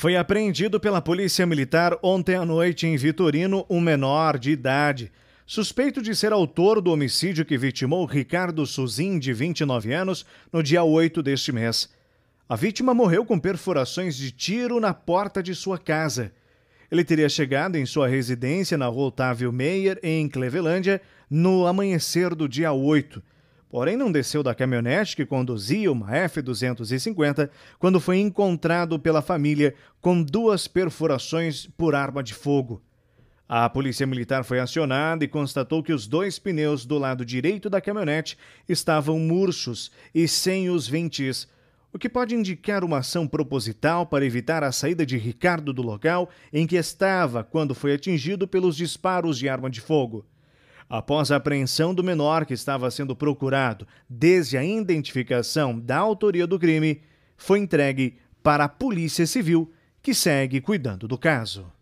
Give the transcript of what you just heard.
Foi apreendido pela Polícia Militar ontem à noite em Vitorino um menor de idade. Suspeito de ser autor do homicídio que vitimou Ricardo Suzin, de 29 anos, no dia 8 deste mês. A vítima morreu com perfurações de tiro na porta de sua casa. Ele teria chegado em sua residência na rua Otávio Meyer, em Clevelândia, no amanhecer do dia 8 porém não desceu da caminhonete que conduzia uma F-250 quando foi encontrado pela família com duas perfurações por arma de fogo. A polícia militar foi acionada e constatou que os dois pneus do lado direito da caminhonete estavam murchos e sem os ventis, o que pode indicar uma ação proposital para evitar a saída de Ricardo do local em que estava quando foi atingido pelos disparos de arma de fogo. Após a apreensão do menor que estava sendo procurado desde a identificação da autoria do crime, foi entregue para a Polícia Civil, que segue cuidando do caso.